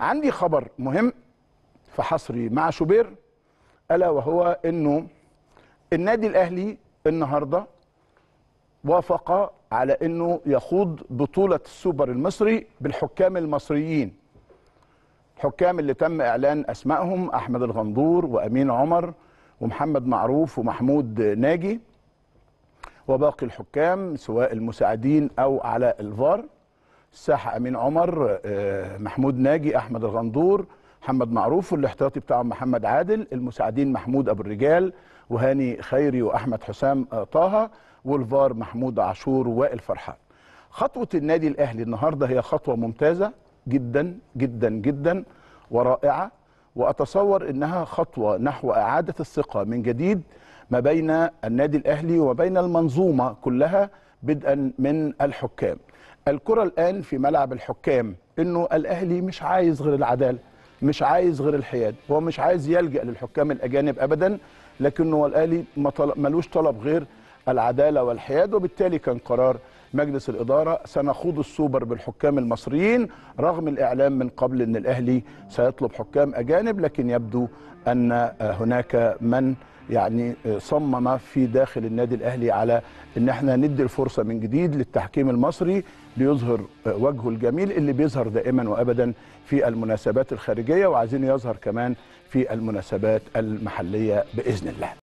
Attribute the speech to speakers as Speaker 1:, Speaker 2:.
Speaker 1: عندي خبر مهم في حصري مع شوبير الا وهو انه النادي الاهلي النهارده وافق على انه يخوض بطوله السوبر المصري بالحكام المصريين الحكام اللي تم اعلان اسمائهم احمد الغندور وامين عمر ومحمد معروف ومحمود ناجي وباقي الحكام سواء المساعدين او على الفار الساحه امين عمر آه، محمود ناجي احمد الغندور محمد معروف والاحتياطي بتاعهم محمد عادل المساعدين محمود ابو الرجال وهاني خيري واحمد حسام آه، طه والفار محمود عاشور ووائل فرحان خطوه النادي الاهلي النهارده هي خطوه ممتازه جدا جدا جدا ورائعه واتصور انها خطوه نحو اعاده الثقه من جديد ما بين النادي الاهلي وبين المنظومه كلها بدءا من الحكام الكرة الآن في ملعب الحكام إنه الأهلي مش عايز غير العدالة مش عايز غير الحياد هو مش عايز يلجأ للحكام الأجانب أبدا لكنه هو الأهلي ملوش طلب غير العدالة والحياد وبالتالي كان قرار مجلس الإدارة سنخوض السوبر بالحكام المصريين رغم الإعلام من قبل أن الأهلي سيطلب حكام أجانب لكن يبدو أن هناك من يعني صمم في داخل النادي الاهلي على ان احنا ندي الفرصه من جديد للتحكيم المصري ليظهر وجهه الجميل اللي بيظهر دائما وابدا في المناسبات الخارجيه وعايزين يظهر كمان في المناسبات المحليه باذن الله